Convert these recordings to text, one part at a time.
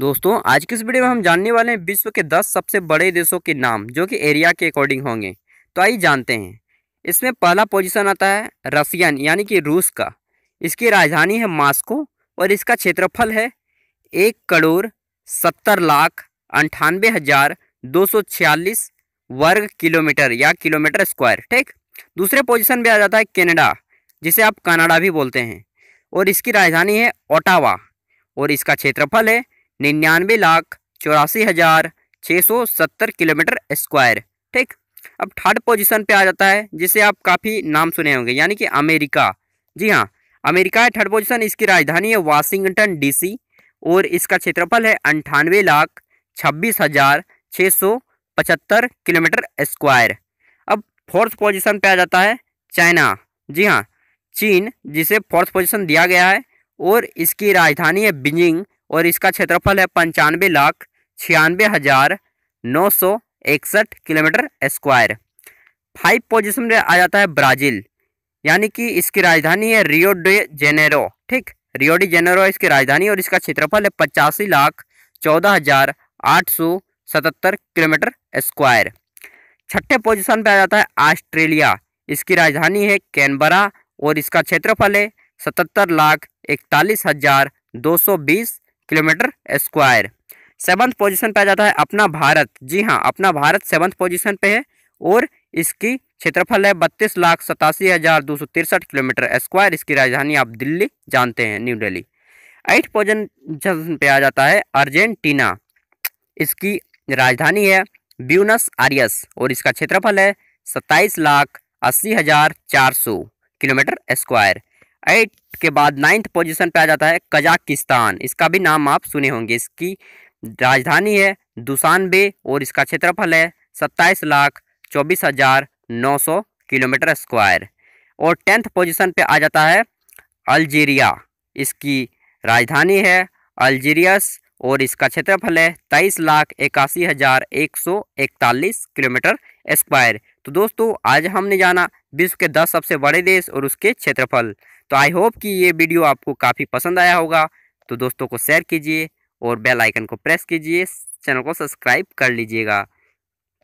दोस्तों आज की इस वीडियो में हम जानने वाले हैं विश्व के 10 सबसे बड़े देशों के नाम जो कि एरिया के अकॉर्डिंग होंगे तो आइए जानते हैं इसमें पहला पोजीशन आता है रसियन यानी कि रूस का इसकी राजधानी है मास्को और इसका क्षेत्रफल है एक करोड़ सत्तर लाख अंठानवे हज़ार दो सौ छियालीस वर्ग किलोमीटर या किलोमीटर स्क्वायर ठीक दूसरे पोजिशन पर आ जाता है कैनेडा जिसे आप कनाडा भी बोलते हैं और इसकी राजधानी है ओटावा और इसका क्षेत्रफल है निन्यानवे लाख चौरासी हज़ार छः सौ सत्तर किलोमीटर स्क्वायर ठीक अब थर्ड पोजीशन पे आ जाता है जिसे आप काफ़ी नाम सुने होंगे यानी कि अमेरिका जी हाँ अमेरिका है थर्ड पोजीशन इसकी राजधानी है वाशिंगटन डीसी और इसका क्षेत्रफल है अंठानवे लाख छब्बीस हज़ार छः सौ पचहत्तर किलोमीटर स्क्वायर अब फोर्थ पोजीशन पे आ जाता है चाइना जी हाँ चीन जिसे फोर्थ पोजिशन दिया गया है और इसकी राजधानी है बीजिंग और इसका क्षेत्रफल है पंचानवे लाख छियानवे हज़ार नौ सौ इकसठ किलोमीटर स्क्वायर फाइव पोजिशन में आ जाता है ब्राज़ील यानी कि इसकी राजधानी है रियो डे जेनेरो ठीक रियो डी जेनेरो इसकी राजधानी और इसका क्षेत्रफल है पचासी लाख चौदह हज़ार आठ सौ सतहत्तर किलोमीटर स्क्वायर छठे पोजिशन पर आ जाता है ऑस्ट्रेलिया इसकी राजधानी है कैनबरा और इसका क्षेत्रफल है सतहत्तर लाख इकतालीस हज़ार दो सौ बीस किलोमीटर स्क्वायर सेवन्थ पोजीशन पे आ जाता है अपना भारत जी हाँ अपना भारत सेवन्थ पोजीशन पे है और इसकी क्षेत्रफल है बत्तीस लाख सतासी हज़ार दो सौ तिरसठ किलोमीटर स्क्वायर इसकी राजधानी आप दिल्ली जानते हैं न्यू दिल्ली एट पोजीशन पे आ जाता है अर्जेंटीना इसकी राजधानी है ब्यूनस आर्यस और इसका क्षेत्रफल है सत्ताईस लाख अस्सी हज़ार चार सौ किलोमीटर स्क्वायर एट के बाद नाइन्थ पोजीशन पे आ जाता है कजाकिस्तान इसका भी नाम आप सुने होंगे इसकी राजधानी है दुशानबे और इसका क्षेत्रफल है सत्ताईस लाख चौबीस हज़ार नौ सौ किलोमीटर स्क्वायर और टेंथ पोजीशन पे आ जाता है अल्जीरिया इसकी राजधानी है अल्जीरियस और इसका क्षेत्रफल है तेईस लाख इक्यासी हज़ार एक सौ इकतालीस किलोमीटर स्क्वायर तो दोस्तों आज हमने जाना विश्व के दस सबसे बड़े देश और उसके क्षेत्रफल तो आई होप कि ये वीडियो आपको काफ़ी पसंद आया होगा तो दोस्तों को शेयर कीजिए और बेल आइकन को प्रेस कीजिए चैनल को सब्सक्राइब कर लीजिएगा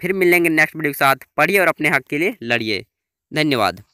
फिर मिलेंगे नेक्स्ट वीडियो के साथ पढ़िए और अपने हक के लिए लड़िए धन्यवाद